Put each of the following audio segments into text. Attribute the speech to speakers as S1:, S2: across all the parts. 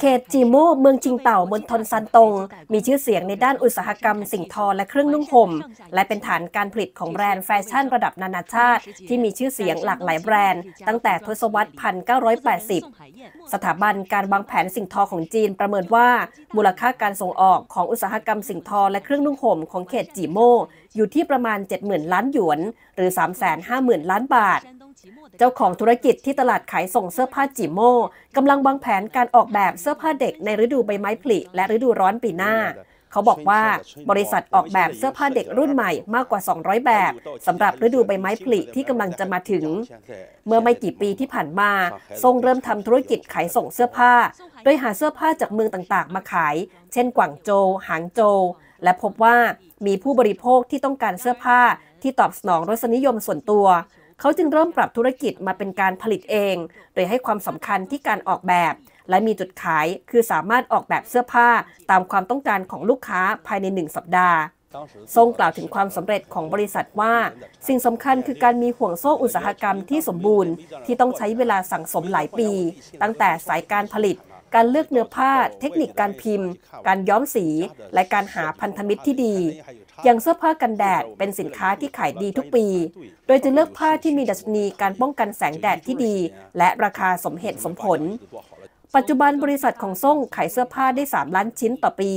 S1: เขตจิโม่เมืองจิงเต่ามณฑลซันตง มีชื่อเสียงในด้านอุตสาหกรรมสิ่งทอและเครื่องนุ่งห่ม และเป็นฐานการผลิตของแบรนด์แฟชั่นระดับนานาชาติที่มีชื่อเสียงหลากหลายแบรนด์ตั้งแต่ทศวรรษ1980 สถาบันการวางแผนสิ่งทอของจีนประเมินว่ามูลค่าการส่งออกของอุตสาหกรรมสิ่งทอและเครื่องนุ่งห่มของเขตจิโม่อยู่ที่ประมาณ 70,000 ล้านหยวนหรือ 350,000ล้านบาทเจ้าของธุรกิจที่ตลาดขายส่งเสื้อผ้าจิโม่กำลังวางแผนการออกแบบเสื้อผ้าเด็กในฤดูใบไม้ผลิและฤดูร้อนปีหน้า เขาบอกว่าบริษัทออกแบบเสื้อผ้าเด็กรุ่นใหม่มากกว่า 200 แบบสำหรับฤดูใบไม้ผลิที่กำลังจะมาถึง เมื่อไม่กี่ปีที่ผ่านมาทรงเริ่มทำธุรกิจขายส่งเสื้อผ้าโดยหาเสื้อผ้าจากเมืองต่างๆ มาขาย เช่นกวางโจวหางโจวและพบว่ามีผู้บริโภคที่ต้องการเสื้อผ้าที่ตอบสนองรสนิยมส่วนตัวเขาจึงเริ่มปรับธุรกิจมาเป็นการผลิตเอง โดยให้ความสำคัญที่การออกแบบ และมีจุดขายคือสามารถออกแบบเสื้อผ้าตามความต้องการของลูกค้าภายใน1สัปดาห์ ทรงกล่าวถึงความสำเร็จของบริษัทว่า สิ่งสำคัญคือการมีห่วงโซ่อุตสาหกรรมที่สมบูรณ์ที่ต้องใช้เวลาสั่งสมหลายปี ตั้งแต่สายการผลิต การเลือกเนื้อผ้า เทคนิคการพิมพ์ การย้อมสี และการหาพันธมิตรที่ดีอย่างเสื้อผ้ากันแดด เป็นสินค้าที่ขายดีทุกปี โดยจะเลือกผ้าที่มีดัชนีการป้องกันแสงแดดที่ดี และราคาสมเหตุสมผล ปัจจุบันบริษัทของส่งขายเสื้อผ้าได้ 3 ล้านชิ้นต่อปี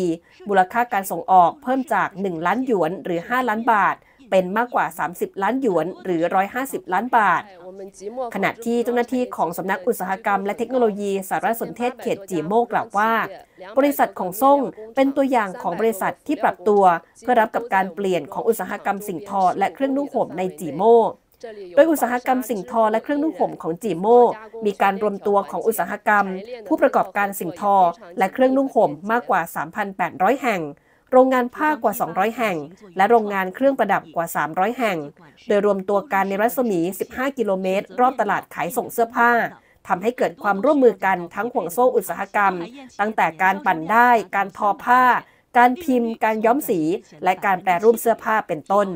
S1: มูลค่าการส่งออกเพิ่มจาก 1 ล้านหยวนหรือ 5 ล้านบาทเป็นมากกว่า 30 ล้านหยวน หรือ 150 ล้านบาท ขณะที่เจ้าหน้าที่ของสำนักอุตสาหกรรมและเทคโนโลยีสารสนเทศเขตจีโม่กล่าวว่า บริษัทของซ่งเป็นตัวอย่างของบริษัทที่ปรับตัวเพื่อรับกับการเปลี่ยนของอุตสาหกรรมสิ่งทอ และเครื่องนุ่งห่มในจีโม่ โดยอุตสาหกรรมสิ่งทอและเครื่องนุ่งห่มของจีโมมีการรวมตัวของอุตสาหกรรม ผู้ประกอบการสิ่งทอและเครื่องนุ่งห่มมากกว่า 3,800 แห่งโรงงานผ้ากว่า 200 แห่ง และโรงงานเครื่องประดับกว่า 300 แห่ง โดยรวมตัวกันในรัศมี 15 กิโลเมตร รอบตลาดขายส่งเสื้อผ้าทำให้เกิดความร่วมมือกันทั้งห่วงโซ่อุตสาหกรรม ตั้งแต่การปั่นได้การทอผ้า การพิมพ์ การย้อมสี และการแปรรูปเสื้อผ้าเป็นต้น